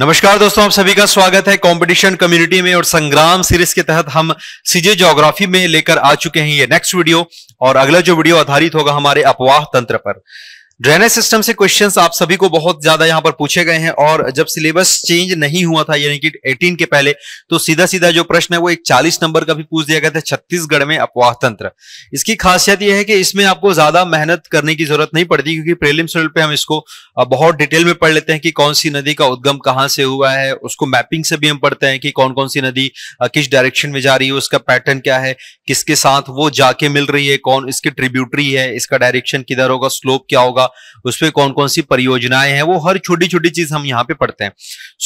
नमस्कार दोस्तों आप सभी का स्वागत है कंपटीशन कम्युनिटी में और संग्राम सीरीज के तहत हम सीजे ज्योग्राफी में लेकर आ चुके हैं ये नेक्स्ट वीडियो और अगला जो वीडियो आधारित होगा हमारे अपवाह तंत्र पर ड्रेनेज सिस्टम से क्वेश्चंस आप सभी को बहुत ज्यादा यहां पर पूछे गए हैं और जब सिलेबस चेंज नहीं हुआ था यानी कि 18 के पहले तो सीधा सीधा जो प्रश्न है वो एक 40 नंबर का भी पूछ दिया गया था छत्तीसगढ़ में अपवाह तंत्र इसकी खासियत यह है कि इसमें आपको ज्यादा मेहनत करने की जरूरत नहीं पड़ती क्योंकि प्रेलिम्स लेवल पे हम इसको बहुत डिटेल में पढ़ लेते हैं कि कौन सी नदी का उद्गम कहाँ से हुआ है उसको मैपिंग से भी हम पढ़ते हैं कि कौन कौन सी नदी किस डायरेक्शन में जा रही है उसका पैटर्न क्या है किसके साथ वो जाके मिल रही है कौन इसकी ट्रिब्यूटरी है इसका डायरेक्शन किधर होगा स्लोप क्या होगा हुआ उसमें कौन कौन सी परियोजनाएं हैं वो हर छोटी छोटी चीज हम यहाँ पे पढ़ते हैं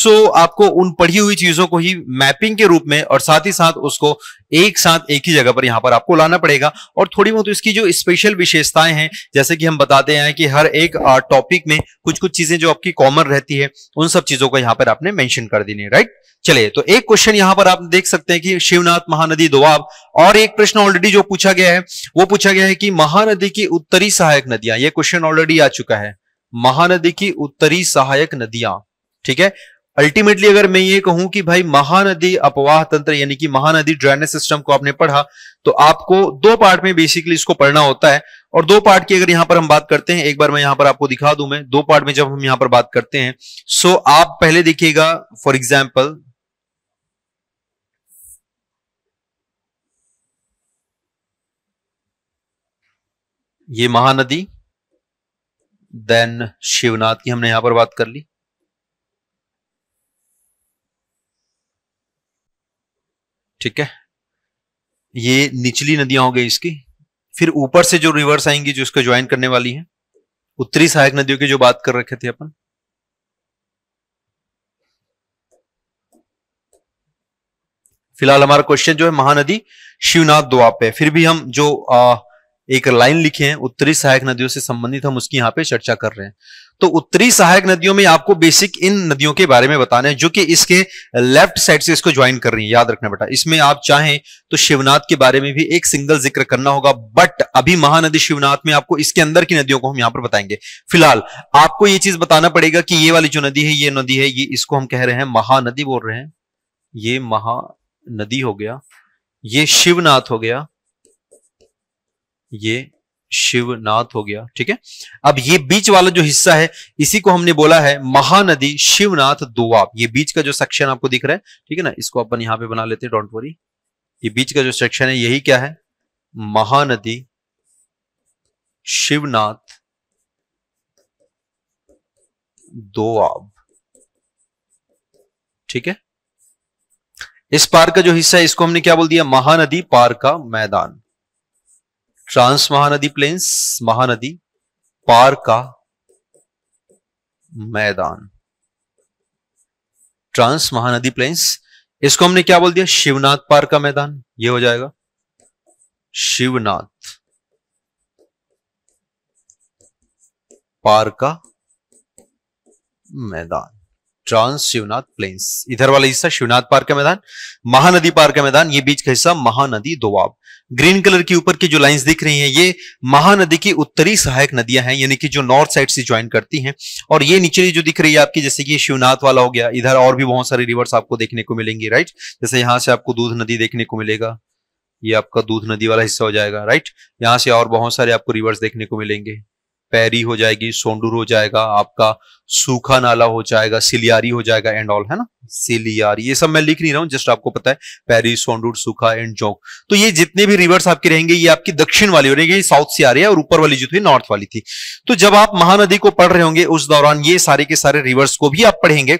सो so, आपको उन पढ़ी हुई चीजों को ही मैपिंग के रूप में और साथ ही साथ उसको एक साथ एक ही जगह पर यहाँ पर आपको लाना पड़ेगा और थोड़ी बहुत इसकी जो स्पेशल विशेषताएं हैं जैसे कि हम बताते हैं कि हर एक टॉपिक में कुछ कुछ चीजें जो आपकी कॉमन रहती है उन सब चीजों को यहाँ पर आपने मैंशन कर देनी है राइट चले तो एक क्वेश्चन यहां पर आप देख सकते हैं कि शिवनाथ महानदी दोआब और एक प्रश्न ऑलरेडी जो पूछा गया है वो पूछा गया है कि महानदी की उत्तरी सहायक नदियां ये क्वेश्चन ऑलरेडी ऑलरेडी आ चुका है महानदी की उत्तरी सहायक नदियां ठीक है अल्टीमेटली अगर मैं ये कहूं कि भाई महानदी अपवाह तंत्र यानी कि महानदी ड्रेनेज सिस्टम को आपने पढ़ा तो आपको दो पार्ट में बेसिकली इसको पढ़ना होता है और दो पार्ट की अगर यहां पर हम बात करते हैं एक बार मैं यहां पर आपको दिखा दूं मैं दो पार्ट में जब हम यहां पर बात करते हैं सो आप पहले देखिएगा फॉर एग्जाम्पल ये महानदी देन शिवनाथ की हमने यहां पर बात कर ली ठीक है ये निचली नदियां हो गई इसकी फिर ऊपर से जो रिवर्स आएंगी जो इसको ज्वाइन करने वाली है उत्तरी सहायक नदियों की जो बात कर रखे थे अपन फिलहाल हमारा क्वेश्चन जो है महानदी शिवनाथ द्वाप है फिर भी हम जो आ, एक लाइन लिखे हैं उत्तरी सहायक नदियों से संबंधित हम उसकी यहाँ पे चर्चा कर रहे हैं तो उत्तरी सहायक नदियों में आपको बेसिक इन नदियों के बारे में बताना है जो कि इसके लेफ्ट साइड से इसको ज्वाइन कर रही है याद रखना बेटा इसमें आप चाहें तो शिवनाथ के बारे में भी एक सिंगल जिक्र करना होगा बट अभी महानदी शिवनाथ में आपको इसके अंदर की नदियों को हम यहां पर बताएंगे फिलहाल आपको ये चीज बताना पड़ेगा कि ये वाली जो नदी है ये नदी है ये इसको हम कह रहे हैं महानदी बोल रहे हैं ये महानदी हो गया ये शिवनाथ हो गया ये शिवनाथ हो गया ठीक है अब ये बीच वाला जो हिस्सा है इसी को हमने बोला है महानदी शिवनाथ दुआब ये बीच का जो सेक्शन आपको दिख रहा है ठीक है ना इसको अपन यहां पे बना लेते हैं डोंट वरी ये बीच का जो सेक्शन है यही क्या है महानदी शिवनाथ दोआब ठीक है इस पार का जो हिस्सा है इसको हमने क्या बोल दिया महानदी पार का मैदान ट्रांस महानदी प्लेन्स महानदी पार का मैदान ट्रांस महानदी प्लेन्स इसको हमने क्या बोल दिया शिवनाथ पार का मैदान ये हो जाएगा शिवनाथ पार का मैदान ट्रांस शिवनाथ प्लेन्स इधर वाला हिस्सा शिवनाथ पार्क का मैदान महानदी पार्क का मैदान ये बीच का हिस्सा महानदी दोआब ग्रीन कलर के ऊपर की जो लाइंस दिख रही हैं ये महानदी की उत्तरी सहायक नदियां हैं यानी कि जो नॉर्थ साइड से ज्वाइन करती हैं और ये नीचे जो दिख रही है आपकी जैसे कि शिवनाथ वाला हो गया इधर और भी बहुत सारे रिवर्स आपको देखने को मिलेंगे राइट जैसे यहां से आपको दूध नदी देखने को मिलेगा ये आपका दूध नदी वाला हिस्सा हो जाएगा राइट यहां से और बहुत सारे आपको रिवर्स देखने को मिलेंगे पैरी हो जाएगी सोंडूर हो जाएगा आपका सूखा नाला हो जाएगा सिलियारी हो जाएगा एंड ऑल है ना सिलियार ये सब मैं लिख नहीं रहा हूं जस्ट आपको पता है पेरिस सोनरूट एंड जोंक तो ये जितने भी रिवर्स आपके रहेंगे ये आपकी दक्षिण वाली हो रहेंगे साउथ से आ रही है और ऊपर वाली जो थी नॉर्थ वाली थी तो जब आप महानदी को पढ़ रहे होंगे उस दौरान ये सारे के सारे रिवर्स को भी आप पढ़ेंगे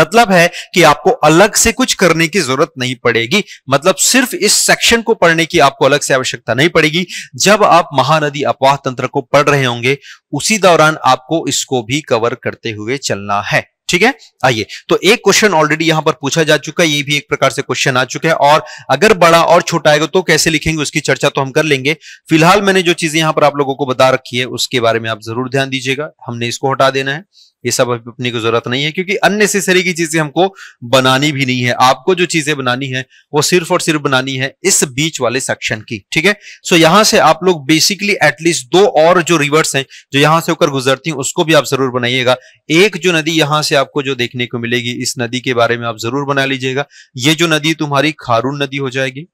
मतलब है कि आपको अलग से कुछ करने की जरूरत नहीं पड़ेगी मतलब सिर्फ इस सेक्शन को पढ़ने की आपको अलग से आवश्यकता नहीं पड़ेगी जब आप महानदी अपवाह तंत्र को पढ़ रहे होंगे उसी दौरान आपको इसको भी कवर करते हुए चलना है ठीक है आइए तो एक क्वेश्चन ऑलरेडी यहां पर पूछा जा चुका है ये भी एक प्रकार से क्वेश्चन आ चुका है और अगर बड़ा और छोटा आएगा तो कैसे लिखेंगे उसकी चर्चा तो हम कर लेंगे फिलहाल मैंने जो चीजें यहां पर आप लोगों को बता रखी है उसके बारे में आप जरूर ध्यान दीजिएगा हमने इसको हटा देना है ये सब अपनी को जरूरत नहीं है क्योंकि अननेसेसरी की चीजें हमको बनानी भी नहीं है आपको जो चीजें बनानी है वो सिर्फ और सिर्फ बनानी है इस बीच वाले सेक्शन की ठीक है सो यहां से आप लोग बेसिकली एटलीस्ट दो और जो रिवर्स हैं जो यहां से होकर गुजरती हैं उसको भी आप जरूर बनाइएगा एक जो नदी यहां से आपको जो देखने को मिलेगी इस नदी के बारे में आप जरूर बना लीजिएगा ये जो नदी तुम्हारी खारून नदी हो जाएगी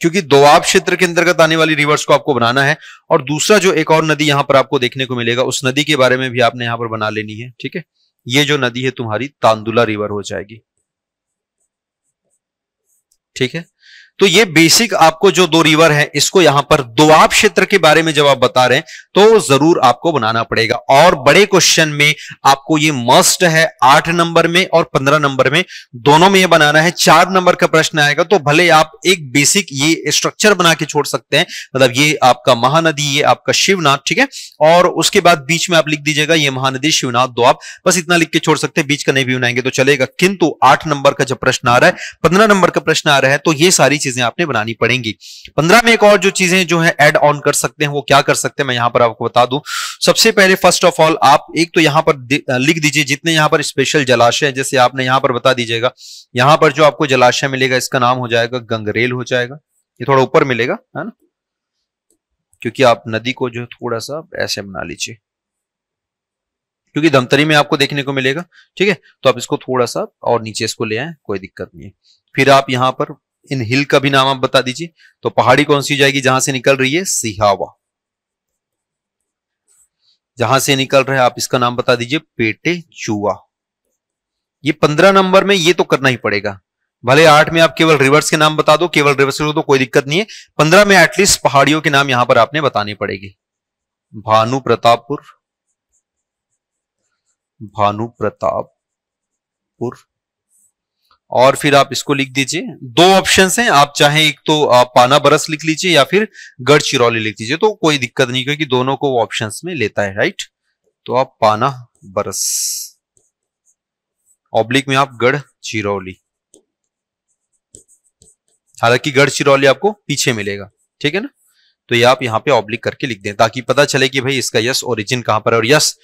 क्योंकि दोआब क्षेत्र के अंतर्गत आने वाली रिवर्स को आपको बनाना है और दूसरा जो एक और नदी यहां पर आपको देखने को मिलेगा उस नदी के बारे में भी आपने यहां पर बना लेनी है ठीक है ये जो नदी है तुम्हारी तांदुला रिवर हो जाएगी ठीक है तो ये बेसिक आपको जो दो रिवर है इसको यहां पर दोआब क्षेत्र के बारे में जब आप बता रहे हैं तो जरूर आपको बनाना पड़ेगा और बड़े क्वेश्चन में आपको ये मस्ट है आठ नंबर में और पंद्रह नंबर में दोनों में ये बनाना है चार नंबर का प्रश्न आएगा तो भले आप एक बेसिक ये स्ट्रक्चर बना के छोड़ सकते हैं मतलब ये आपका महानदी ये आपका शिवनाथ ठीक है और उसके बाद बीच में आप लिख दीजिएगा ये महानदी शिवनाथ दो आप बस इतना लिख के छोड़ सकते हैं बीच का नहीं भी बनाएंगे तो चलेगा किंतु आठ नंबर का जब प्रश्न आ रहा है पंद्रह नंबर का प्रश्न आ रहा है तो ये सारी चीजें आपने बनानी पड़ेंगी पंद्रह में एक और जो चीजें जो है एड ऑन कर सकते हैं वो क्या कर सकते हैं मैं यहां पर पर आपको बता दूं सबसे पहले फर्स्ट ऑफ ऑल आप एक तो यहाँ पर लिख दीजिए जितने यहाँ पर स्पेशल जलाशय है जैसे आपने यहाँ पर बता दीजिएगा यहाँ पर जो आपको जलाशय मिलेगा इसका नाम हो जाएगा गंगरेल हो जाएगा ये थोड़ा ऊपर मिलेगा है ना क्योंकि आप नदी को जो थोड़ा सा ऐसे बना लीजिए क्योंकि धमतरी में आपको देखने को मिलेगा ठीक है तो आप इसको थोड़ा सा और नीचे इसको ले आए कोई दिक्कत नहीं है फिर आप यहां पर इन हिल का भी नाम आप बता दीजिए तो पहाड़ी कौन सी जाएगी जहां से निकल रही है सिहावा जहां से निकल रहा है आप इसका नाम बता दीजिए पेटे चुआ ये पंद्रह नंबर में ये तो करना ही पड़ेगा भले आठ में आप केवल रिवर्स के नाम बता दो केवल रिवर्स के दो तो कोई दिक्कत नहीं है पंद्रह में एटलीस्ट पहाड़ियों के नाम यहां पर आपने बताने पड़ेंगे भानु प्रतापपुर भानु प्रतापपुर और फिर आप इसको लिख दीजिए दो ऑप्शन हैं आप चाहे एक तो पाना बरस लिख लीजिए या फिर गढ़चिरौली लिख दीजिए तो कोई दिक्कत नहीं क्योंकि दोनों को वो ऑप्शन में लेता है राइट तो आप पाना बरस ऑब्लिक में आप गढ़ चिरौली हालांकि गढ़ चिरौली आपको पीछे मिलेगा ठीक है ना तो ये आप यहाँ पे ऑब्लिक करके लिख दें ताकि पता चले कि भाई इसका यस ओरिजिन कहां पर है और yes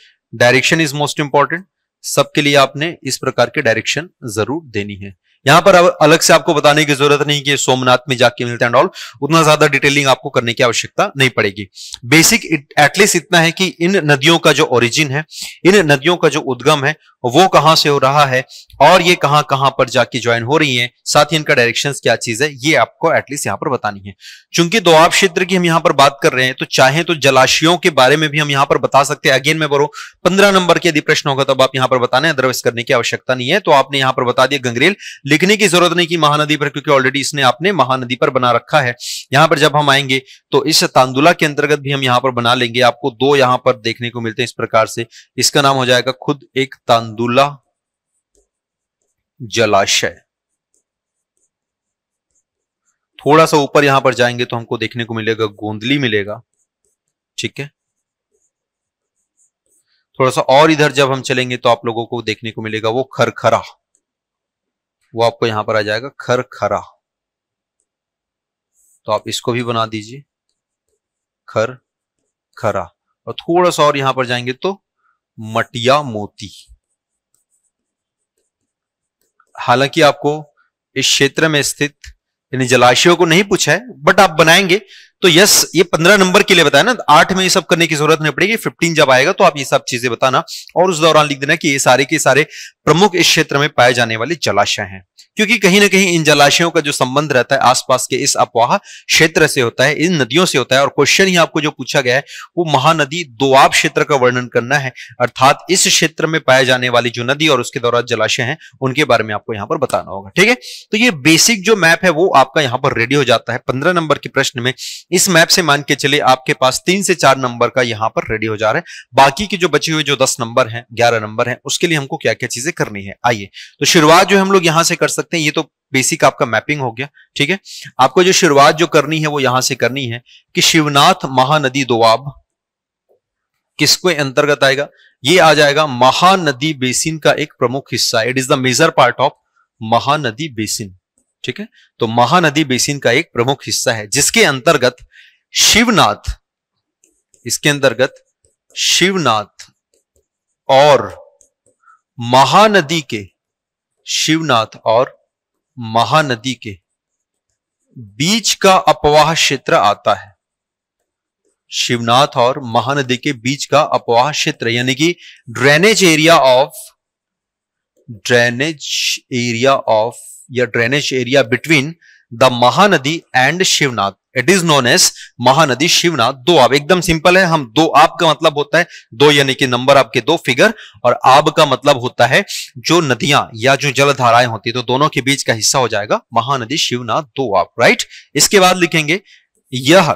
direction is most important सबके लिए आपने इस प्रकार के डायरेक्शन जरूर देनी है यहां पर अलग से आपको बताने की जरूरत नहीं कि सोमनाथ में जाके मिलते हैं डॉल उतना ज्यादा डिटेलिंग आपको करने की आवश्यकता नहीं पड़ेगी बेसिक एटलीस्ट इतना है कि इन नदियों का जो ओरिजिन है इन नदियों का जो उद्गम है वो कहां से हो रहा है और ये कहां कहां पर जाके ज्वाइन हो रही है साथ ही इनका डायरेक्शन क्या चीज है ये आपको एटलीस्ट यहाँ पर बतानी है चूंकि दोआब क्षेत्र की हम यहाँ पर बात कर रहे हैं तो चाहे तो जलाशयों के बारे में भी हम यहाँ पर बता सकते हैं अगेन में बोलो पंद्रह नंबर के यदि प्रश्न होगा तब आप यहाँ पर बताने अदरवाइज करने की आवश्यकता नहीं है तो आपने यहाँ पर बता दिया गंगरेल लिखने की जरूरत नहीं कि महानदी पर क्योंकि ऑलरेडी इसने आपने महानदी पर बना रखा है यहां पर जब हम आएंगे तो इस तांदुला के अंतर्गत भी हम यहां पर बना लेंगे आपको दो यहां पर देखने को मिलते हैं इस प्रकार से इसका नाम हो जाएगा खुद एक तांदुला जलाशय थोड़ा सा ऊपर यहां पर जाएंगे तो हमको देखने को मिलेगा गोंदली मिलेगा ठीक है थोड़ा सा और इधर जब हम चलेंगे तो आप लोगों को देखने को मिलेगा वो खरखरा वो आपको यहां पर आ जाएगा खर खरा तो आप इसको भी बना दीजिए खर खरा और थोड़ा सा और यहां पर जाएंगे तो मटिया मोती हालांकि आपको इस क्षेत्र में स्थित यानी जलाशयों को नहीं पूछा है बट आप बनाएंगे तो यस ये पंद्रह नंबर के लिए बताया ना आठ में ये सब करने की जरूरत नहीं पड़ेगी फिफ्टीन जब आएगा तो आप ये सब चीजें बताना और उस दौरान लिख देना कि ये सारे के सारे प्रमुख इस क्षेत्र में पाए जाने वाले जलाशय हैं क्योंकि कहीं ना कहीं इन जलाशयों का जो संबंध रहता है आसपास के इस अपवाह क्षेत्र से होता है इन नदियों से होता है और क्वेश्चन ही आपको जो पूछा गया है वो महानदी दोआब क्षेत्र का वर्णन करना है अर्थात इस क्षेत्र में पाए जाने वाली जो नदी और उसके दौरान जलाशय है उनके बारे में आपको यहां पर बताना होगा ठीक है तो ये बेसिक जो मैप है वो आपका यहाँ पर रेडी हो जाता है पंद्रह नंबर के प्रश्न में इस मैप से मान के चले आपके पास तीन से चार नंबर का यहां पर रेडी हो जा रहा है बाकी के जो बचे हुए जो दस नंबर हैं ग्यारह नंबर हैं उसके लिए हमको क्या क्या चीजें करनी है आइए तो शुरुआत जो हम लोग यहाँ से कर सकते हैं ये तो बेसिक आपका मैपिंग हो गया ठीक है आपको जो शुरुआत जो करनी है वो यहां से करनी है कि शिवनाथ महानदी दोआब किसके अंतर्गत आएगा ये आ जाएगा महानदी बेसिन का एक प्रमुख हिस्सा it is the major part of Mahanadi basin ठीक है तो महानदी बेसिन का एक प्रमुख हिस्सा है जिसके अंतर्गत शिवनाथ इसके अंतर्गत शिवनाथ और महानदी के शिवनाथ और महानदी के बीच का अपवाह क्षेत्र आता है शिवनाथ और महानदी के बीच का अपवाह क्षेत्र यानी कि drainage area of drainage area of या drainage area between the Mahanadi and Shivnath it is known as Mahanadi Shivnath दो आब एकदम सिंपल है हम दो आब का मतलब होता है दो यानी कि नंबर आपके दो फिगर और आब का मतलब होता है जो नदियां या जो जलधाराएं होती है तो दोनों के बीच का हिस्सा हो जाएगा महानदी शिवनाथ दो आब राइट इसके बाद लिखेंगे यह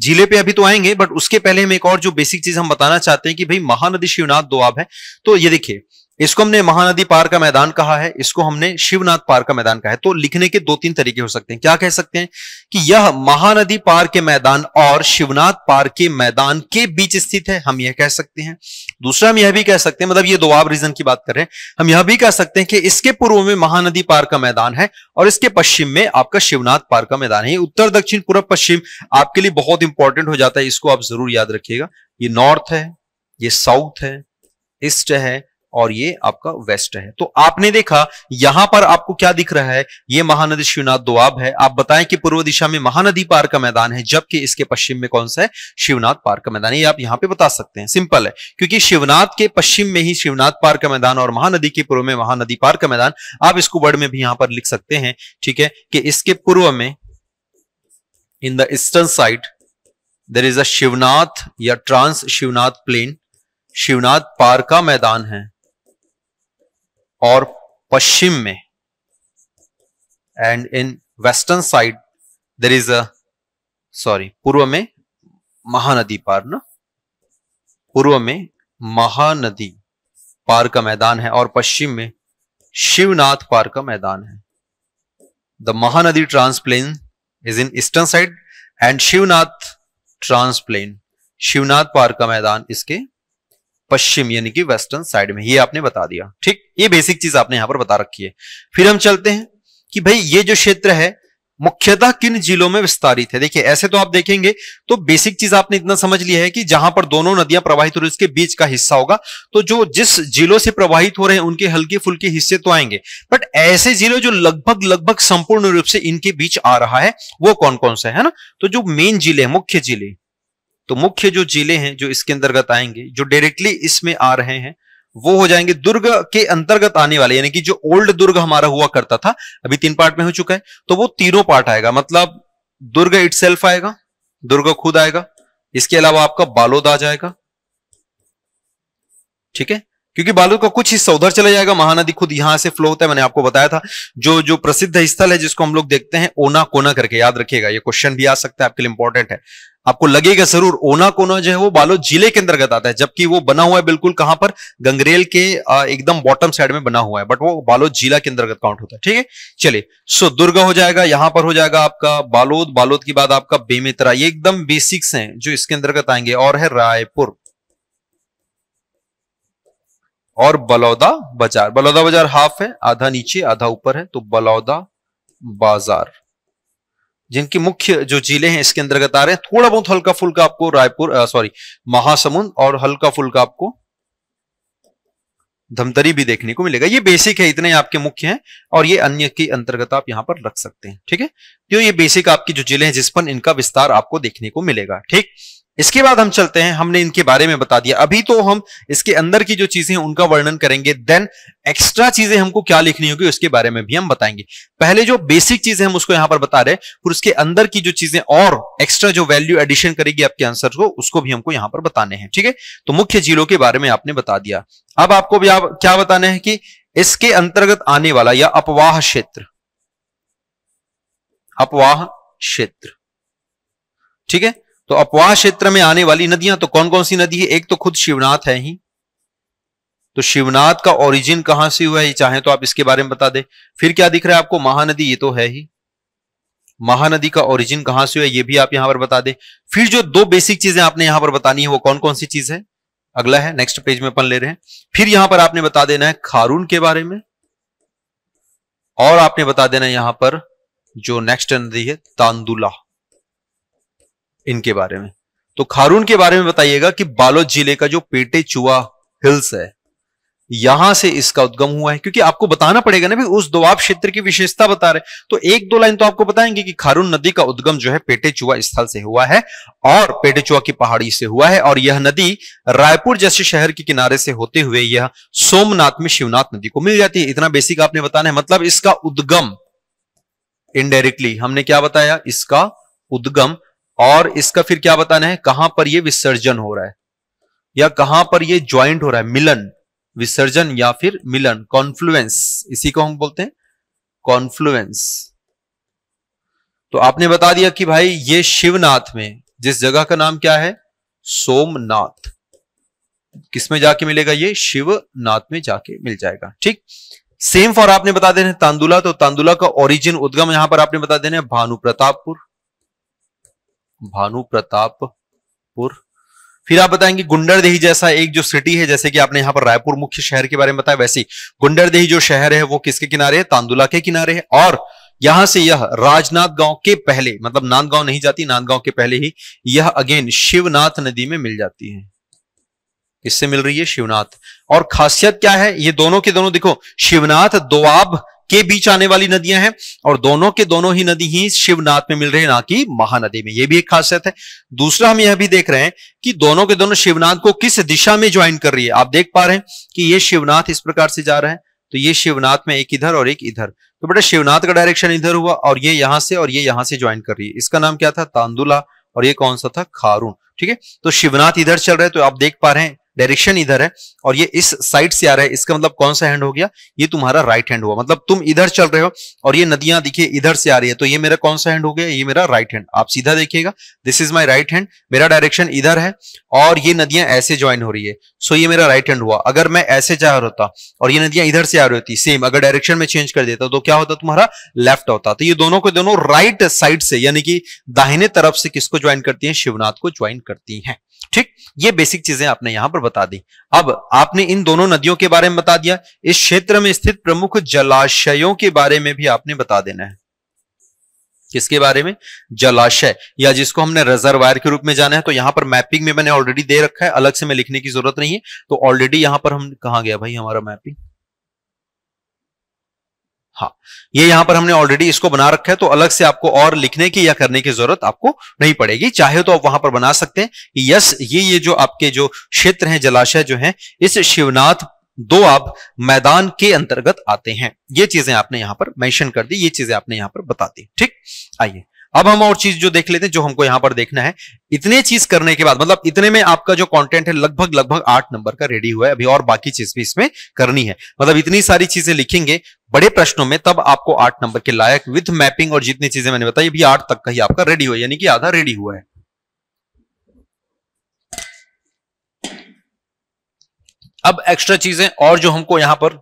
जिले पे अभी तो आएंगे बट उसके पहले हम एक और जो बेसिक चीज हम बताना चाहते हैं कि भाई महानदी शिवनाथ दो आब है तो ये देखिए इसको हमने महानदी पार का मैदान कहा है इसको हमने शिवनाथ पार का मैदान कहा है तो लिखने के दो तीन तरीके हो सकते हैं क्या कह सकते हैं कि यह महानदी पार के मैदान और शिवनाथ पार के मैदान के बीच स्थित है हम यह कह सकते हैं दूसरा हम यह भी कह सकते हैं मतलब ये आप रीजन की बात करें हम यह भी कह सकते हैं कि इसके पूर्व में महानदी पार का मैदान है और इसके पश्चिम में आपका शिवनाथ पार का मैदान है उत्तर दक्षिण पूर्व पश्चिम आपके लिए बहुत इंपॉर्टेंट हो जाता है इसको आप जरूर याद रखिएगा ये नॉर्थ है ये साउथ है ईस्ट है और ये आपका वेस्ट है तो आपने देखा यहां पर आपको क्या दिख रहा है ये महानदी शिवनाथ दुआब है आप बताएं कि पूर्व दिशा में महानदी पार का मैदान है जबकि इसके पश्चिम में कौन सा है शिवनाथ पार का मैदान ये आप यहां पे बता सकते हैं सिंपल है क्योंकि शिवनाथ के पश्चिम में ही शिवनाथ पार का मैदान और महानदी के पूर्व में महानदी पार का मैदान आप इसको वर्ड में भी यहां पर लिख सकते हैं ठीक है कि इसके पूर्व में in the eastern side there is a Shivnath या ट्रांस शिवनाथ प्लेन शिवनाथ पार का मैदान है और पश्चिम में and in western side there is a sorry पूर्व में महानदी पार ना पूर्व में महानदी पार का मैदान है और पश्चिम में शिवनाथ पार का मैदान है the Mahanadi trans plain is in eastern side and Shivnath trans plain Shivnath पार का मैदान इसके पश्चिम यानी कि वेस्टर्न साइड में ये आपने बता दिया ठीक ये बेसिक चीज आपने यहां पर बता रखी है फिर हम चलते हैं कि भाई ये जो क्षेत्र है मुख्यतः किन जिलों में विस्तारित है देखिए ऐसे तो आप देखेंगे तो बेसिक चीज आपने इतना समझ लिया है कि जहां पर दोनों नदियां प्रवाहित हो रही उसके बीच का हिस्सा होगा तो जो जिस जिलों से प्रवाहित हो रहे हैं उनके हल्के फुल्के हिस्से तो आएंगे बट ऐसे जिले जो लगभग लगभग संपूर्ण रूप से इनके बीच आ रहा है वो कौन कौन सा है ना तो जो मेन जिले मुख्य जिले तो मुख्य जो जिले हैं जो इसके अंतर्गत आएंगे जो डायरेक्टली इसमें आ रहे हैं वो हो जाएंगे दुर्ग के अंतर्गत आने वाले यानी कि जो ओल्ड दुर्ग हमारा हुआ करता था अभी तीन पार्ट में हो चुका है तो वो तीनों पार्ट आएगा मतलब दुर्ग इट आएगा दुर्ग खुद आएगा इसके अलावा आपका बालोद आ जाएगा ठीक है क्योंकि बालू का कुछ हिस्सा उधर चला जाएगा महानदी खुद यहां से फ्लो होता है मैंने आपको बताया था जो जो प्रसिद्ध स्थल है जिसको हम लोग देखते हैं ओना कोना करके याद रखिएगा ये क्वेश्चन भी आ सकता है आपके लिए इंपॉर्टेंट है आपको लगेगा जरूर ओना कोना जो है वो बालोद जिले के अंतर्गत आता है जबकि वो बना हुआ है बिल्कुल कहां पर गंगरेल के एकदम बॉटम साइड में बना हुआ है बट वो बालोद जिला के अंतर्गत काउंट होता है ठीक है चलिए सो दुर्गा हो जाएगा यहां पर हो जाएगा आपका बालोद बालोद की बात आपका बेमित्रा ये एकदम बेसिक्स हैं जो इसके अंतर्गत आएंगे और है रायपुर और बलौदा बाजार बलौदा बाजार हाफ है आधा नीचे आधा ऊपर है तो बलौदा बाजार जिनकी मुख्य जो जिले हैं इसके अंतर्गत आ रहे हैं थोड़ा बहुत हल्का फुल्का आपको रायपुर सॉरी महासमुंद और हल्का फुल्का आपको धमतरी भी देखने को मिलेगा ये बेसिक है इतने आपके मुख्य हैं और ये अन्य के अंतर्गत आप यहां पर रख सकते हैं ठीक है तो ये बेसिक आपके जो जिले हैं जिस पर इनका विस्तार आपको देखने को मिलेगा ठीक इसके बाद हम चलते हैं हमने इनके बारे में बता दिया अभी तो हम इसके अंदर की जो चीजें हैं उनका वर्णन करेंगे देन एक्स्ट्रा चीजें हमको क्या लिखनी होगी उसके बारे में भी हम बताएंगे पहले जो बेसिक चीजें हम उसको यहां पर बता रहे हैं फिर उसके अंदर की जो चीजें और एक्स्ट्रा जो वैल्यू एडिशन करेगी आपके आंसर को उसको भी हमको यहां पर बताने हैं ठीक है तो मुख्य जीरो के बारे में आपने बता दिया अब आपको भी आप क्या बताना है कि इसके अंतर्गत आने वाला या अपवाह क्षेत्र अपवाह क्षेत्र ठीक है तो अपवाह क्षेत्र में आने वाली नदियां तो कौन कौन सी नदी है एक तो खुद शिवनाथ है ही तो शिवनाथ का ओरिजिन कहां से हुआ है चाहे तो आप इसके बारे में बता दे फिर क्या दिख रहा है आपको महानदी ये तो है ही महानदी का ओरिजिन कहां से हुआ है ये भी आप यहां पर बता दे फिर जो दो बेसिक चीजें आपने यहां पर बतानी है वो कौन कौन सी चीज है अगला है नेक्स्ट पेज में अपन ले रहे हैं फिर यहां पर आपने बता देना है खारून के बारे में और आपने बता देना है यहां पर जो नेक्स्ट नदी है तांदुला इनके बारे में तो खारून के बारे में बताइएगा कि बालोद जिले का जो पेटे चुआ हिल्स है यहां से इसका उद्गम हुआ है क्योंकि आपको बताना पड़ेगा ना भी उस दुआब क्षेत्र की विशेषता बता रहे तो एक दो लाइन तो आपको बताएंगे कि खारून नदी का उद्गम जो है पेटे चुआ स्थल से हुआ है और पेटे चुआ की पहाड़ी से हुआ है और यह नदी रायपुर जैसे शहर के किनारे से होते हुए यह सोमनाथ में शिवनाथ नदी को मिल जाती है इतना बेसिक आपने बताना है मतलब इसका उद्गम इनडायरेक्टली हमने क्या बताया इसका उद्गम और इसका फिर क्या बताना है कहां पर यह विसर्जन हो रहा है या कहां पर यह ज्वाइंट हो रहा है मिलन विसर्जन या फिर मिलन कॉन्फ्लुएंस इसी को हम बोलते हैं कॉन्फ्लुएंस तो आपने बता दिया कि भाई ये शिवनाथ में जिस जगह का नाम क्या है सोमनाथ किसमें जाके मिलेगा ये शिवनाथ में जाके मिल जाएगा ठीक सेम फॉर आपने बता देना तांदुला तो तांदुला का ओरिजिन उद्गम यहां पर आपने बता देना है भानु प्रतापपुर भानु प्रतापुर फिर आप बताएंगे गुंडरदेही जैसा एक जो सिटी है जैसे कि आपने यहां पर रायपुर मुख्य शहर के बारे में बताया वैसे गुंडरदेही जो शहर है वो किसके किनारे है तांदुला के किनारे है और यहां से यह राजनाथ गांव के पहले मतलब नांदगांव नहीं जाती नांदगांव के पहले ही यह अगेन शिवनाथ नदी में मिल जाती है किससे मिल रही है शिवनाथ और खासियत क्या है ये दोनों के दोनों देखो शिवनाथ दोआब के बीच आने वाली नदियां हैं और दोनों के दोनों ही नदी ही शिवनाथ में मिल रहे हैं ना कि महानदी में यह भी एक खासियत है दूसरा हम यह भी देख रहे हैं कि दोनों के दोनों शिवनाथ को किस दिशा में ज्वाइन कर रही है आप देख पा रहे हैं कि ये शिवनाथ इस प्रकार से जा रहे हैं तो ये शिवनाथ में एक इधर और एक इधर तो बेटा शिवनाथ का डायरेक्शन इधर हुआ और ये यहां से और ये यहां से ज्वाइन कर रही है इसका नाम क्या था तांदुला और ये कौन सा था खारून ठीक है तो शिवनाथ इधर चल रहे तो आप देख पा रहे हैं डायरेक्शन इधर है और ये इस साइड से आ रहा है इसका मतलब कौन सा हैंड हो गया ये तुम्हारा राइट हैंड हुआ मतलब तुम इधर चल रहे हो और ये नदियां देखिए इधर से आ रही है तो ये मेरा कौन सा हैंड हो गया ये मेरा राइट हैंड आप सीधा देखिएगा this is my right hand मेरा डायरेक्शन इधर है और ये नदियां ऐसे ज्वाइन हो रही है सो ये मेरा राइट हैंड हुआ अगर मैं ऐसे जा रहा होता और ये नदियां इधर से आ रही होती सेम अगर डायरेक्शन में चेंज कर देता तो क्या होता तुम्हारा लेफ्ट होता तो ये दोनों को दोनों राइट साइड से यानी कि दाहिने तरफ से किसको ज्वाइन करती है शिवनाथ को ज्वाइन करती है ठीक ये बेसिक चीजें आपने यहां पर बता दी अब आपने इन दोनों नदियों के बारे में बता दिया इस क्षेत्र में स्थित प्रमुख जलाशयों के बारे में भी आपने बता देना है किसके बारे में जलाशय या जिसको हमने रिजर्वायर के रूप में जाना है तो यहां पर मैपिंग में मैंने ऑलरेडी दे रखा है अलग से मैं लिखने की जरूरत नहीं है तो ऑलरेडी यहां पर हम कहा गया भाई हमारा मैपिंग हाँ ये यहां पर हमने ऑलरेडी इसको बना रखा है तो अलग से आपको और लिखने की या करने की जरूरत आपको नहीं पड़ेगी चाहे तो आप वहां पर बना सकते हैं कि यस ये ये जो आपके जो क्षेत्र हैं जलाशय जो हैं इस शिवनाथ दो आप मैदान के अंतर्गत आते हैं ये चीजें आपने यहां पर मेंशन कर दी ये चीजें आपने यहां पर बता दी ठीक आइए अब हम और चीज जो देख लेते हैं जो हमको यहां पर देखना है इतने चीज करने के बाद मतलब इतने में आपका जो कंटेंट है लगभग लगभग आठ नंबर का रेडी हुआ है अभी और बाकी चीज भी इसमें करनी है मतलब इतनी सारी चीजें लिखेंगे बड़े प्रश्नों में तब आपको आठ नंबर के लायक विथ मैपिंग और जितनी चीजें मैंने बताई अभी आठ तक का ही आपका रेडी हुआ यानी कि आधा रेडी हुआ है अब एक्स्ट्रा चीजें और जो हमको यहां पर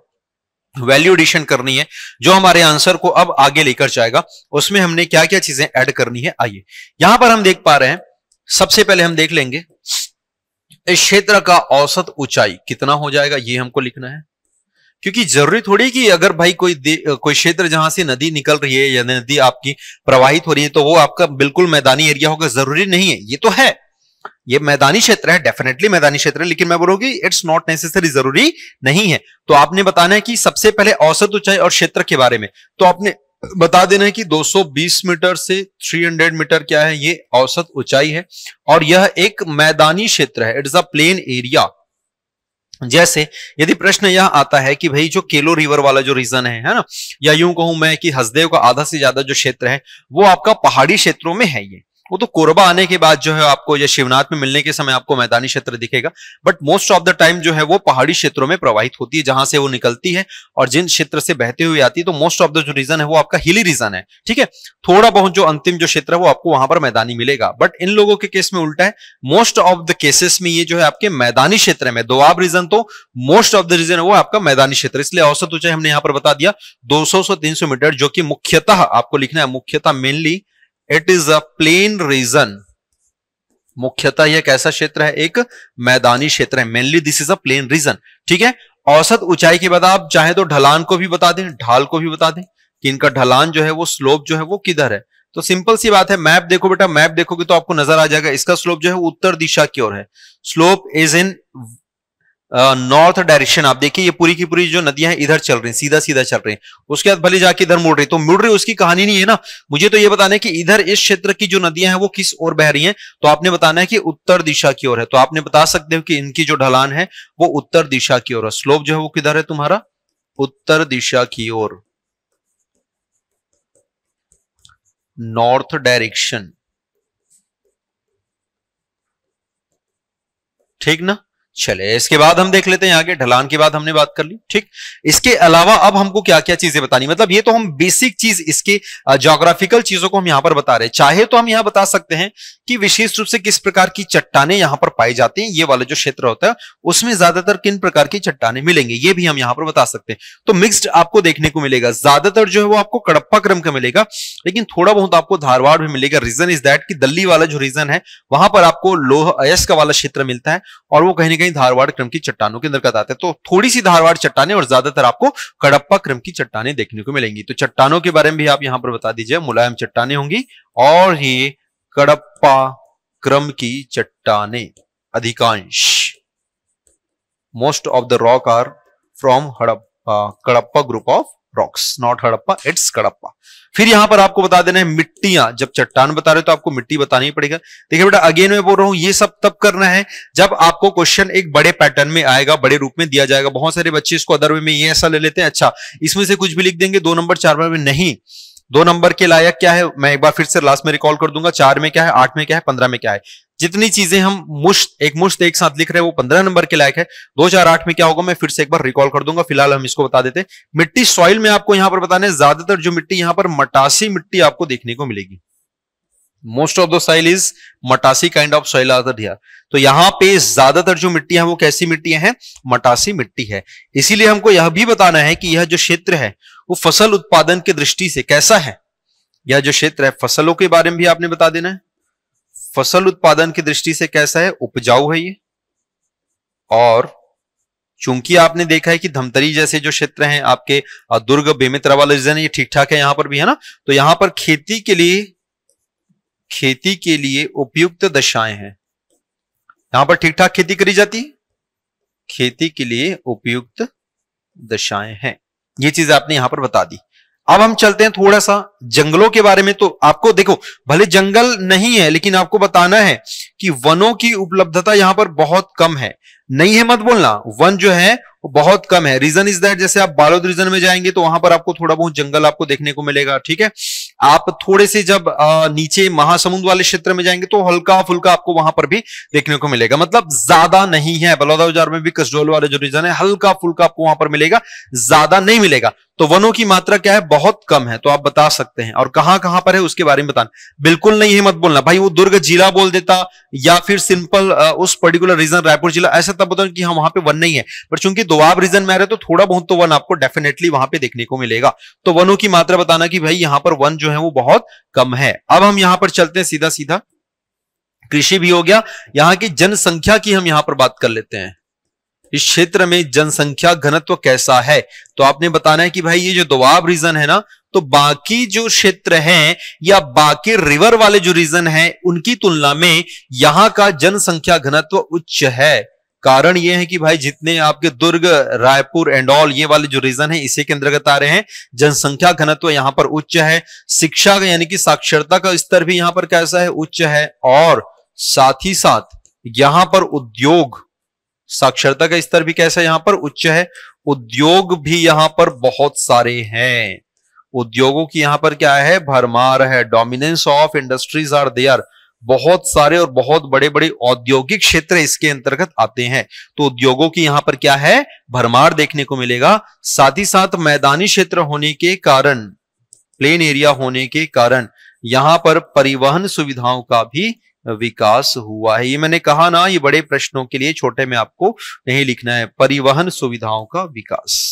वैल्यू एडिशन करनी है जो हमारे आंसर को अब आगे लेकर जाएगा उसमें हमने क्या क्या चीजें ऐड करनी है आइए यहां पर हम देख पा रहे हैं सबसे पहले हम देख लेंगे इस क्षेत्र का औसत ऊंचाई कितना हो जाएगा ये हमको लिखना है क्योंकि जरूरी थोड़ी कि अगर भाई कोई कोई क्षेत्र जहां से नदी निकल रही है या नदी आपकी प्रवाहित हो रही है तो वो आपका बिल्कुल मैदानी एरिया होगा जरूरी नहीं है ये तो है ये मैदानी क्षेत्र है डेफिनेटली मैदानी क्षेत्र है लेकिन मैं बोलूंगी इट्स नॉट नेसेसरी जरूरी नहीं है तो आपने बताना है कि सबसे पहले औसत ऊंचाई और क्षेत्र के बारे में तो आपने बता देना है कि 220 मीटर से 300 मीटर क्या है ये औसत ऊंचाई है और यह एक मैदानी क्षेत्र है it is a plain area जैसे यदि प्रश्न यह आता है कि भाई जो केलो रिवर वाला जो रीजन है है ना या यूं कहूं मैं कि हसदेव का आधा से ज्यादा जो क्षेत्र है वो आपका पहाड़ी क्षेत्रों में है ये वो तो कोरबा आने के बाद जो है आपको या शिवनाथ में मिलने के समय आपको मैदानी क्षेत्र दिखेगा but most of the time जो है वो पहाड़ी क्षेत्रों में प्रवाहित होती है जहां से वो निकलती है और जिन क्षेत्र से बहते हुए आती है तो मोस्ट ऑफ द जो रीजन है वो आपका हिली रीजन है ठीक है थोड़ा बहुत जो अंतिम जो क्षेत्र है वो आपको वहां पर मैदानी मिलेगा बट इन लोगों के केस में उल्टा है मोस्ट ऑफ द केसेस में ये जो है आपके मैदानी क्षेत्र में दोआब रीजन तो मोस्ट ऑफ द रीजन है वो आपका मैदानी क्षेत्र इसलिए औसत ऊंचाई हमने यहां पर बता दिया दो से 300 मीटर जो कि मुख्यतः आपको लिखना है मुख्यतः mainly it is a plain region मुख्यतः यह कैसा क्षेत्र है एक मैदानी क्षेत्र है mainly this is a plain region ठीक है औसत ऊंचाई के बाद आप चाहे तो ढलान को भी बता दें ढाल को भी बता दें कि इनका ढलान जो है वो स्लोप जो है वो किधर है तो सिंपल सी बात है मैप देखो बेटा मैप देखोगे तो आपको नजर आ जाएगा इसका स्लोप जो है उत्तर दिशा की ओर है slope is in north direction आप देखिए ये पूरी की पूरी जो नदियां हैं इधर चल रही हैं सीधा सीधा चल रही हैं उसके बाद भले जाके इधर मुड़ रही तो मुड़ रही उसकी कहानी नहीं है ना मुझे तो ये बताना है कि इधर इस क्षेत्र की जो नदियां हैं वो किस ओर बह रही हैं तो आपने बताना है कि उत्तर दिशा की ओर है तो आपने बता सकते हो कि इनकी जो ढलान है वो उत्तर दिशा की ओर है स्लोप जो है वो किधर है तुम्हारा उत्तर दिशा की ओर नॉर्थ डायरेक्शन ठीक ना चले इसके बाद हम देख लेते हैं आगे ढलान की बात हमने बात कर ली ठीक इसके अलावा अब हमको क्या क्या चीजें बतानी मतलब ये तो हम बेसिक चीज इसके जोग्राफिकल चीजों को हम यहां पर बता रहे चाहे तो हम यहां बता सकते हैं कि विशेष रूप से किस प्रकार की चट्टाने यहां पर पाई जाती हैं ये वाला जो क्षेत्र होता है उसमें ज्यादातर किन प्रकार की चट्टाने मिलेंगे ये भी हम यहां पर बता सकते हैं तो मिक्सड आपको देखने को मिलेगा ज्यादातर जो है वो आपको कड़प्पा क्रम का मिलेगा लेकिन थोड़ा बहुत आपको धारवाड़ भी मिलेगा रीजन इज दैट की दिल्ली वाला जो रीजन है वहां पर आपको लोह अयस्क वाला क्षेत्र मिलता है और वो कहीं ना कहीं कहीं धारवाड़ क्रम की चट्टानों के अंतर्गत आते हैं तो थोड़ी सी धारवाड़ चट्टाने और ज्यादातर आपको कड़प्पा क्रम की चट्टाने देखने को मिलेंगी तो चट्टानों के बारे में भी आप यहाँ पर बता दीजिए मुलायम चट्टाने होंगी और ये कड़प्पा क्रम की चट्टाने अधिकांश most of the rock are from Harappa Cuddapah group of rocks not Harappa it's Cuddapah फिर यहां पर आपको बता देना है मिट्टियां जब चट्टान बता रहे हो तो आपको मिट्टी बतानी पड़ेगा देखिए बेटा अगेन मैं बोल रहा हूं ये सब तब करना है जब आपको क्वेश्चन एक बड़े पैटर्न में आएगा बड़े रूप में दिया जाएगा बहुत सारे बच्चे इसको अदरवे में ये ऐसा ले लेते हैं अच्छा इसमें से कुछ भी लिख देंगे दो नंबर चार नंबर में नहीं दो नंबर के लायक क्या है मैं एक बार फिर से लास्ट में रिकॉल कर दूंगा चार में क्या है आठ में क्या है पंद्रह में क्या है जितनी चीजें हम मुश्त एक मुश्त एक साथ लिख रहे हैं वो पंद्रह नंबर के लायक है दो हजार आठ में क्या होगा मैं फिर से एक बार रिकॉल कर दूंगा फिलहाल हम इसको बता देते मिट्टी सॉइल में आपको यहां पर बताने ज्यादातर जो मिट्टी यहां पर मटासी मिट्टी आपको देखने को मिलेगी most of the soil is matasi kind of soil other here तो यहाँ पे ज्यादातर जो मिट्टी है वो कैसी मिट्टी है मटासी मिट्टी है इसीलिए हमको यह भी बताना है कि यह जो क्षेत्र है वो फसल उत्पादन की दृष्टि से कैसा है यह जो क्षेत्र है फसलों के बारे में भी आपने बता देना है फसल उत्पादन की दृष्टि से कैसा है उपजाऊ है ये और चूंकि आपने देखा है कि धमतरी जैसे जो क्षेत्र हैं आपके दुर्ग बेमित्रा वाले रीजन ये ठीक ठाक है यहां पर भी है ना तो यहां पर खेती के लिए खेती के लिए उपयुक्त दशाएं हैं यहां पर ठीक ठाक खेती करी जाती खेती के लिए उपयुक्त दशाएं हैं ये चीज आपने यहां पर बता दी अब हम चलते हैं थोड़ा सा जंगलों के बारे में तो आपको देखो भले जंगल नहीं है लेकिन आपको बताना है कि वनों की उपलब्धता यहां पर बहुत कम है नहीं है मत बोलना वन जो है वो बहुत कम है रीजन इज दैट जैसे आप बालोद रीजन में जाएंगे तो वहां पर आपको थोड़ा बहुत जंगल आपको देखने को मिलेगा ठीक है आप थोड़े से जब नीचे महासमुंद वाले क्षेत्र में जाएंगे तो हल्का फुल्का आपको वहां पर भी देखने को मिलेगा मतलब ज्यादा नहीं है बलौदाबाजार में भी कसडोल वाले जो रीजन है हल्का फुल्का आपको वहां पर मिलेगा ज्यादा नहीं मिलेगा तो वनों की मात्रा क्या है बहुत कम है तो आप बता सकते हैं और कहां कहां पर है उसके बारे में बताना बिल्कुल नहीं है मत बोलना भाई वो दुर्ग जिला बोल देता या फिर सिंपल उस पर्टिकुलर रीजन रायपुर जिला ऐसा तब बता कि हम वहां पे वन नहीं है पर चूंकि दोआब रीजन में आ रहे तो थोड़ा बहुत तो वन आपको डेफिनेटली वहां पर देखने को मिलेगा तो वनों की मात्रा बताना कि भाई यहां पर वन जो है वो बहुत कम है अब हम यहां पर चलते हैं सीधा सीधा कृषि भी हो गया यहाँ की जनसंख्या की हम यहाँ पर बात कर लेते हैं इस क्षेत्र में जनसंख्या घनत्व कैसा है तो आपने बताना है कि भाई ये जो दबाव रीजन है ना तो बाकी जो क्षेत्र हैं या बाकी रिवर वाले जो रीजन हैं उनकी तुलना में यहां का जनसंख्या घनत्व उच्च है कारण यह है कि भाई जितने आपके दुर्ग रायपुर एंड ऑल ये वाले जो रीजन है इसी के अंतर्गत आ रहे हैं जनसंख्या घनत्व यहां पर उच्च है शिक्षा का यानी कि साक्षरता का स्तर भी यहाँ पर कैसा है उच्च है और साथ ही साथ यहां पर उद्योग साक्षरता का स्तर भी कैसा है यहां पर उच्च है उद्योग भी यहां पर बहुत सारे हैं उद्योगों की यहां पर क्या है भरमार है dominance of industries are there बहुत सारे और बहुत बड़े बड़े औद्योगिक क्षेत्र इसके अंतर्गत आते हैं तो उद्योगों की यहां पर क्या है भरमार देखने को मिलेगा साथ ही साथ मैदानी क्षेत्र होने के कारण प्लेन एरिया होने के कारण यहां पर परिवहन सुविधाओं का भी विकास हुआ है ये मैंने कहा ना ये बड़े प्रश्नों के लिए छोटे में आपको नहीं लिखना है परिवहन सुविधाओं का विकास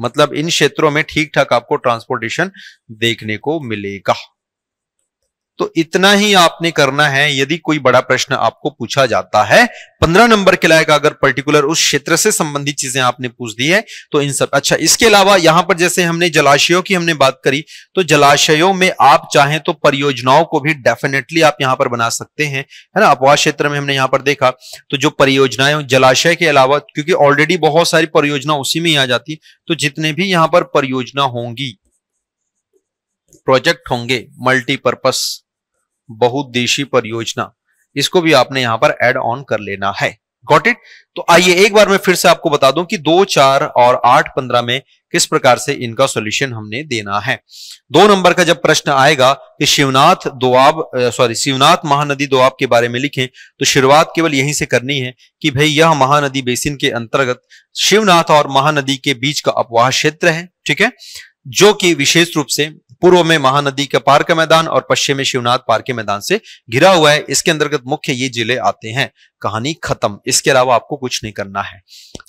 मतलब इन क्षेत्रों में ठीक ठाक आपको ट्रांसपोर्टेशन देखने को मिलेगा तो इतना ही आपने करना है यदि कोई बड़ा प्रश्न आपको पूछा जाता है पंद्रह नंबर के लायक अगर पर्टिकुलर उस क्षेत्र से संबंधित चीजें आपने पूछ दी है तो इन सब अच्छा इसके अलावा यहां पर जैसे हमने जलाशयों की हमने बात करी तो जलाशयों में आप चाहें तो परियोजनाओं को भी डेफिनेटली आप यहां पर बना सकते हैं है ना अपवाद क्षेत्र में हमने यहां पर देखा तो जो परियोजनाएं जलाशय के अलावा क्योंकि ऑलरेडी बहुत सारी परियोजना उसी में ही आ जाती तो जितने भी यहां पर परियोजना होंगी प्रोजेक्ट होंगे मल्टीपर्पस बहुदेशी परियोजना इसको भी आपने यहां पर एड ऑन कर लेना है गॉट इट तो आइए एक बार मैं फिर से आपको बता दूं कि दो चार और आठ पंद्रह में किस प्रकार से इनका सॉल्यूशन हमने देना है दो नंबर का जब प्रश्न आएगा कि शिवनाथ दोआब सॉरी शिवनाथ महानदी दोआब के बारे में लिखें तो शुरुआत केवल यहीं से करनी है कि भाई यह महानदी बेसिन के अंतर्गत शिवनाथ और महानदी के बीच का अपवाह क्षेत्र है ठीक है जो कि विशेष रूप से पूर्व में महानदी के पार का मैदान और पश्चिम में शिवनाथ पार के मैदान से घिरा हुआ है इसके अंतर्गत मुख्य ये जिले आते हैं कहानी खत्म इसके अलावा आपको कुछ नहीं करना है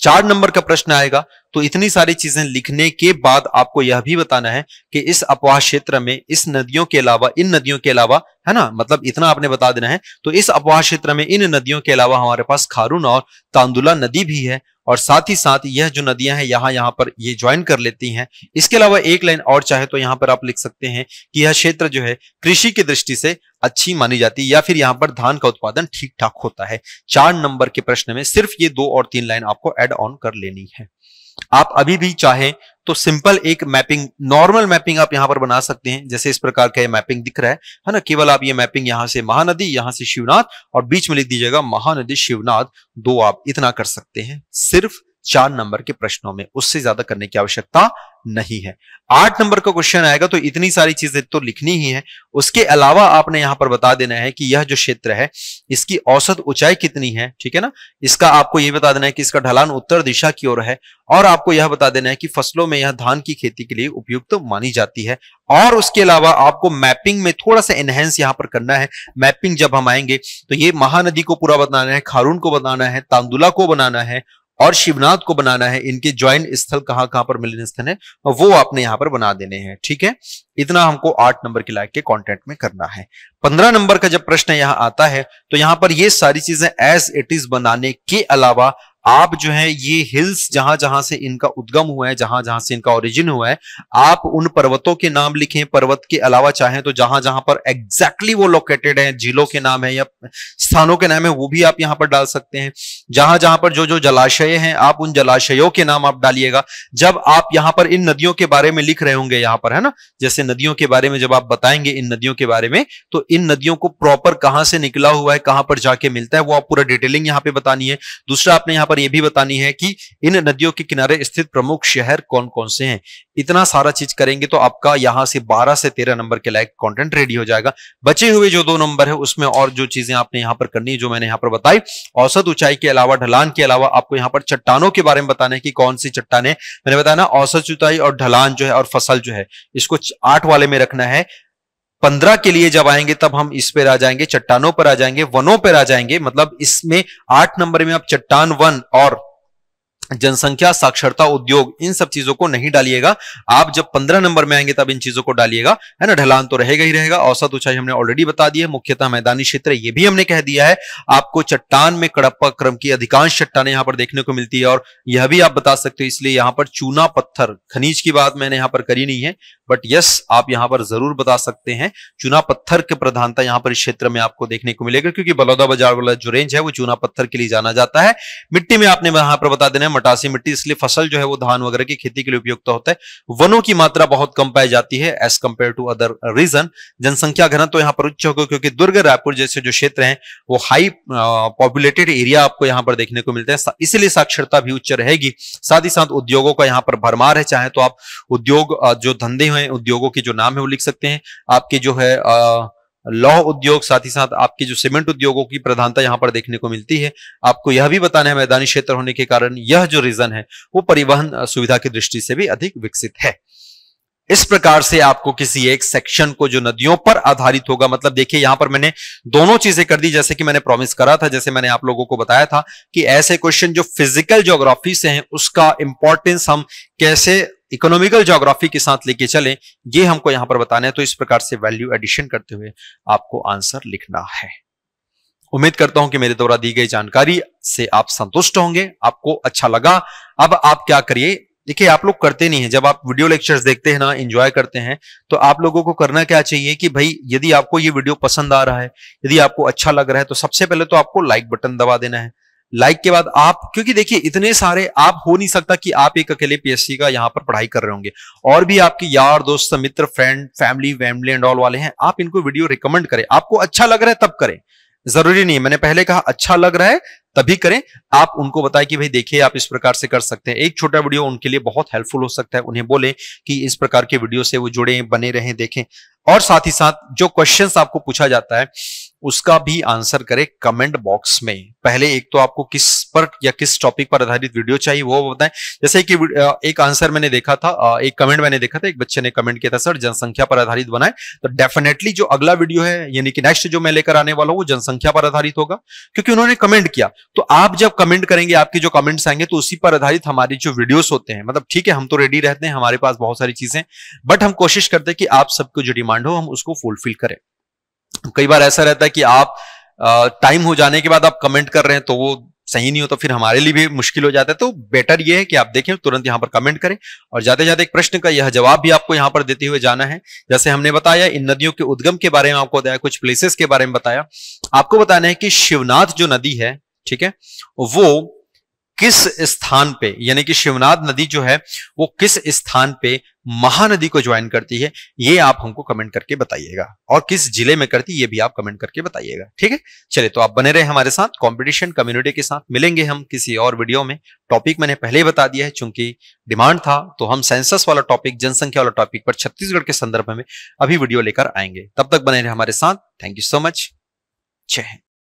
चार नंबर का प्रश्न आएगा तो इतनी सारी चीजें लिखने के बाद आपको यह भी बताना है कि इस अपवाह क्षेत्र में इस नदियों के अलावा इन नदियों के अलावा है ना मतलब इतना आपने बता देना है तो इस अपवाह क्षेत्र में इन नदियों के अलावा हमारे पास खारून और तांदुला नदी भी है और साथ ही साथ यह जो नदियां हैं यहाँ यहाँ पर ये ज्वाइन कर लेती हैं इसके अलावा एक लाइन और चाहे तो यहाँ पर आप लिख सकते हैं कि यह क्षेत्र जो है कृषि की दृष्टि से अच्छी मानी जाती है या फिर यहां पर धान का उत्पादन ठीक ठाक होता है चार नंबर के प्रश्न में सिर्फ ये दो और तीन लाइन आपको एड ऑन कर लेनी है आप अभी भी चाहें तो सिंपल एक मैपिंग नॉर्मल मैपिंग आप यहां पर बना सकते हैं जैसे इस प्रकार का ये मैपिंग दिख रहा है है ना केवल आप ये मैपिंग यहां से महानदी यहां से शिवनाथ और बीच में लिख दीजिएगा महानदी शिवनाथ दो आप इतना कर सकते हैं सिर्फ चार नंबर के प्रश्नों में उससे ज्यादा करने की आवश्यकता नहीं है आठ नंबर का क्वेश्चन आएगा तो इतनी सारी चीजें तो लिखनी ही है उसके अलावा आपने यहां पर बता देना है कि यह जो क्षेत्र है इसकी औसत ऊंचाई कितनी है ठीक है ना इसका आपको यह बता देना है कि इसका ढलान उत्तर दिशा की ओर है और आपको यह बता देना है कि फसलों में यह धान की खेती के लिए उपयुक्त तो मानी जाती है और उसके अलावा आपको मैपिंग में थोड़ा सा एनहेंस यहाँ पर करना है मैपिंग जब हम आएंगे तो ये महानदी को पूरा बताना है खारून को बनाना है तांदुला को बनाना है और शिवनाथ को बनाना है इनके ज्वाइन स्थल कहाँ कहां पर मिलन स्थल है वो आपने यहां पर बना देने हैं ठीक है इतना हमको आठ नंबर के लायक के कंटेंट में करना है पंद्रह नंबर का जब प्रश्न यहां आता है तो यहां पर ये सारी चीजें एज इट इज बनाने के अलावा आप जो है ये हिल्स जहां जहां से इनका उद्गम हुआ है जहां जहां से इनका ओरिजिन हुआ है आप उन पर्वतों के नाम लिखें पर्वत के अलावा चाहें तो जहां जहां पर एग्जैक्टली exactly वो लोकेटेड है जिलों के नाम है या स्थानों के नाम है वो भी आप यहां पर डाल सकते हैं जहां जहां पर जो जो जलाशय हैं आप उन जलाशयों के नाम आप डालिएगा जब आप यहां पर इन नदियों के बारे में लिख रहे होंगे यहां पर है ना जैसे नदियों के बारे में जब आप बताएंगे इन नदियों के बारे में तो इन नदियों को प्रॉपर कहां से निकला हुआ है कहां पर जाके मिलता है वो आप पूरा डिटेलिंग यहां पर बतानी है दूसरा आपने यहां पर पर यह भी बतानी है कि इन नदियों के किनारे स्थित प्रमुख शहर कौन कौन से हैं इतना सारा चीज करेंगे तो आपका यहां से 12 से 13 नंबर के लायक कंटेंट रेडी हो जाएगा बचे हुए जो दो नंबर है उसमें और जो चीजें आपने यहां पर करनी है जो मैंने यहां पर बताई औसत ऊंचाई के अलावा ढलान के अलावा आपको यहां पर चट्टानों के बारे में बताना है कि कौन सी चट्टाने मैंने बताया ना औसत ऊंचाई और ढलान जो है और फसल जो है इसको आठ वाले में रखना है पंद्रह के लिए जब आएंगे तब हम इस पर आ जाएंगे चट्टानों पर आ जाएंगे वनों पर आ जाएंगे मतलब इसमें आठ नंबर में आप चट्टान वन और जनसंख्या साक्षरता उद्योग इन सब चीजों को नहीं डालिएगा आप जब पंद्रह नंबर में आएंगे तब इन चीजों को डालिएगा है ना ढलान तो रहेगा ही रहेगा औसत ऊंचाई हमने ऑलरेडी बता दी है मुख्यतः मैदानी क्षेत्र ये भी हमने कह दिया है आपको चट्टान में कड़प्पा क्रम की अधिकांश चट्टाने यहाँ पर देखने को मिलती है और यह भी आप बता सकते हो इसलिए यहां पर चूना पत्थर खनिज की बात मैंने यहाँ पर करी नहीं है बट यस आप यहां पर जरूर बता सकते हैं चूना पत्थर की प्रधानता यहाँ पर इस क्षेत्र में आपको देखने को मिलेगा क्योंकि बलौदा बाजार वाला जो रेंज है वो चूना पत्थर के लिए जाना जाता है मिट्टी में आपने यहां पर बता देना मटासी मिट्टी इसलिए फसल जो है वो धान वगैरह की खेती के लिए उपयुक्त होता है वनों की मात्रा बहुत कम पाई जाती है as compare to other region जनसंख्या घना तो यहाँ पर उच्च होगा क्योंकि दुर्ग रायपुर जैसे जो क्षेत्र है वो हाई पॉपुलेटेड एरिया आपको यहाँ पर देखने को मिलते हैं इसलिए साक्षरता भी उच्च रहेगी साथ ही साथ उद्योगों का यहाँ पर भरमार है चाहे तो आप उद्योग जो धंधे हैं उद्योगों के जो नाम है वो लिख सकते हैं आपके जो है आ, लौह उद्योग साथ ही साथ आपके जो सीमेंट उद्योगों की प्रधानता यहां पर देखने को मिलती है आपको यह भी बताना है मैदानी क्षेत्र होने के कारण यह जो रीजन है वो परिवहन सुविधा की दृष्टि से भी अधिक विकसित है इस प्रकार से आपको किसी एक सेक्शन को जो नदियों पर आधारित होगा मतलब देखिए यहां पर मैंने दोनों चीजें कर दी जैसे कि मैंने प्रॉमिस करा था जैसे मैंने आप लोगों को बताया था कि ऐसे क्वेश्चन जो फिजिकल ज्योग्राफी से हैं उसका इंपॉर्टेंस हम कैसे इकोनॉमिकल ज्योग्राफी के साथ लेके चले ये हमको यहां पर बताना है तो इस प्रकार से वैल्यू एडिशन करते हुए आपको आंसर लिखना है उम्मीद करता हूं कि मेरे द्वारा दी गई जानकारी से आप संतुष्ट होंगे आपको अच्छा लगा अब आप क्या करिए देखिए आप लोग करते नहीं है जब आप वीडियो लेक्चर्स देखते हैं ना एंजॉय करते हैं तो आप लोगों को करना क्या चाहिए कि भाई यदि आपको ये वीडियो पसंद आ रहा है यदि आपको अच्छा लग रहा है तो सबसे पहले तो आपको लाइक बटन दबा देना है लाइक के बाद आप क्योंकि देखिए इतने सारे आप हो नहीं सकता कि आप एक अकेले पीएससी का यहाँ पर पढ़ाई कर रहे होंगे और भी आपके यार दोस्त मित्र फ्रेंड फैमिली वैमिली एंड ऑल वाले हैं आप इनको वीडियो रिकमेंड करें आपको अच्छा लग रहा है तब करें जरूरी नहीं है मैंने पहले कहा अच्छा लग रहा है तभी करें आप उनको बताएं कि भाई देखिए आप इस प्रकार से कर सकते हैं एक छोटा वीडियो उनके लिए बहुत हेल्पफुल हो सकता है उन्हें बोले कि इस प्रकार के वीडियो से वो जुड़े बने रहें देखें और साथ ही साथ जो क्वेश्चन आपको पूछा जाता है उसका भी आंसर करें कमेंट बॉक्स में पहले एक तो आपको किस पर या किस टॉपिक पर आधारित वीडियो चाहिए वो बताएं जैसे कि एक आंसर मैंने देखा था एक कमेंट मैंने देखा था एक बच्चे ने कमेंट किया था सर जनसंख्या पर आधारित बनाए तो डेफिनेटली जो अगला वीडियो है यानी कि नेक्स्ट जो मैं लेकर आने वाला हूं वो जनसंख्या पर आधारित होगा क्योंकि उन्होंने कमेंट किया तो आप जब कमेंट करेंगे आपके जो कमेंट्स आएंगे तो उसी पर आधारित हमारी जो वीडियोस होते हैं मतलब ठीक है हम तो रेडी रहते हैं हमारे पास बहुत सारी चीजें बट हम कोशिश करते हैं कि आप सबको जो डिमांड हो हम उसको फुलफिल करें कई बार ऐसा रहता है कि आप टाइम हो जाने के बाद आप कमेंट कर रहे हैं तो वो सही नहीं हो तो फिर हमारे लिए भी मुश्किल हो जाता है तो बेटर ये है कि आप देखें तुरंत यहां पर कमेंट करें और जाते जाते एक प्रश्न का यह जवाब भी आपको यहां पर देते हुए जाना है जैसे हमने बताया इन नदियों के उद्गम के बारे में आपको बताया कुछ प्लेसेस के बारे में बताया आपको बताना है कि शिवनाथ जो नदी है ठीक है वो किस स्थान पे यानी कि शिवनाथ नदी जो है वो किस स्थान पे महानदी को ज्वाइन करती है ये आप हमको कमेंट करके बताइएगा और किस जिले में करती है ये भी आप कमेंट करके बताइएगा ठीक है चलिए तो आप बने रहे हमारे साथ कंपटीशन कम्युनिटी के साथ मिलेंगे हम किसी और वीडियो में टॉपिक मैंने पहले ही बता दिया है चूंकि डिमांड था तो हम सेंसस वाला टॉपिक जनसंख्या वाला टॉपिक पर छत्तीसगढ़ के संदर्भ में अभी वीडियो लेकर आएंगे तब तक बने रहे हमारे साथ थैंक यू सो मच जय